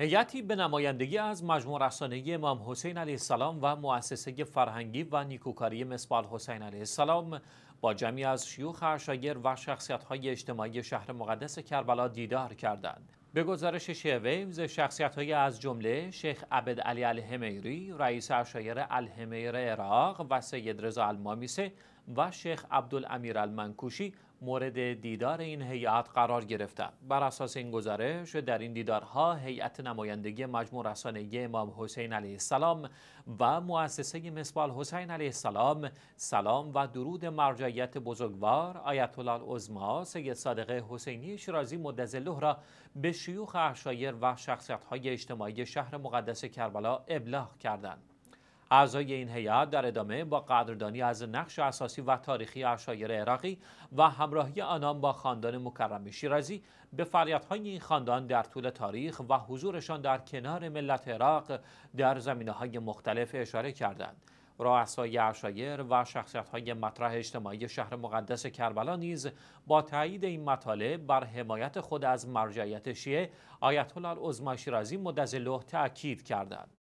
هیئتی به نمایندگی از مجموع رسانهی امام حسین علیه السلام و مؤسسه فرهنگی و نیکوکاری مصباح حسین علیه السلام با جمعی از شیوخ اشایر و شخصیت‌های اجتماعی شهر مقدس کربلا دیدار کردند. به گزارش شیویمز شخصیت های از جمله شیخ عبد علی الهمیری رئیس اشایر الهمیر عراق و سید رضا المامیسه و شیخ عبدالامیر المنکوشی مورد دیدار این هیئت قرار گرفته بر اساس این گزارش در این دیدارها هیئت نمایندگی مجموع رسانه امام حسین علیه السلام و مؤسسه مسبال حسین علیه السلام سلام و درود مرجعیت بزرگوار آیت الله عظما سید صادق حسینی شیرازی مدظله را به شیوخ اشایر و شخصیت‌های اجتماعی شهر مقدس کربلا ابلاغ کردند اعضای این هیئت در ادامه با قدردانی از نقش اساسی و تاریخی اشایر عراقی و همراهی آنان با خاندان مکرم شیرازی به فعالیت‌های این خاندان در طول تاریخ و حضورشان در کنار ملت عراق در های مختلف اشاره کردند. رؤسای عشایر و شخصیت های مطرح اجتماعی شهر مقدس کربلا نیز با تایید این مطالب بر حمایت خود از مرجعیت شیعه آیت الله شیرازی مدظله تاکید کردند